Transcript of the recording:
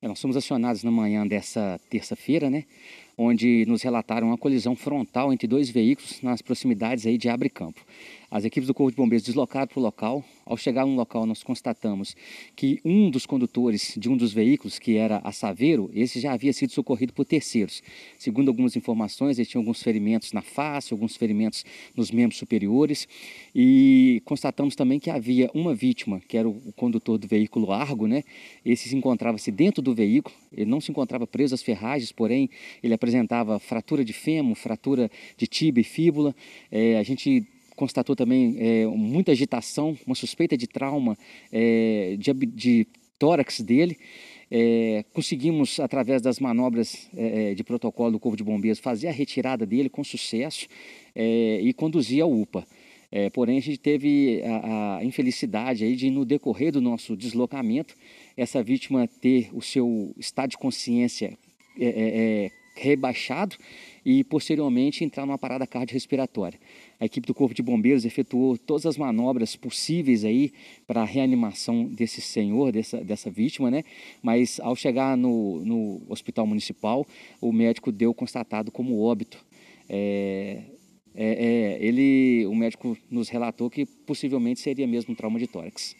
É, nós somos acionados na manhã dessa terça-feira, né? onde nos relataram uma colisão frontal entre dois veículos nas proximidades aí de Abre Campo. As equipes do Corpo de Bombeiros deslocaram para o local. Ao chegar no local, nós constatamos que um dos condutores de um dos veículos, que era a Saveiro, esse já havia sido socorrido por terceiros. Segundo algumas informações, ele tinha alguns ferimentos na face, alguns ferimentos nos membros superiores. E constatamos também que havia uma vítima, que era o condutor do veículo Argo, né? Esse se encontrava-se dentro do veículo, ele não se encontrava preso às ferragens, porém, ele apresentava apresentava fratura de fêmur, fratura de tibia e fíbula. É, a gente constatou também é, muita agitação, uma suspeita de trauma é, de, de, tórax dele. É, conseguimos, através das manobras é, é, de protocolo do Corpo de Bombeiros, fazer a retirada dele com sucesso e conduzir ao UPA. É, porém, a gente teve a, a, infelicidade aí de, no decorrer do nosso deslocamento, essa vítima ter o seu estado de consciência é, é, rebaixado e posteriormente entrar numa parada cardiorrespiratória. A equipe do Corpo de Bombeiros efetuou todas as manobras possíveis aí para a reanimação desse senhor, dessa, dessa vítima, né? Mas ao chegar no, no hospital municipal, o médico deu constatado como óbito. É, é, é, ele, o médico nos relatou que possivelmente seria mesmo um trauma de tórax.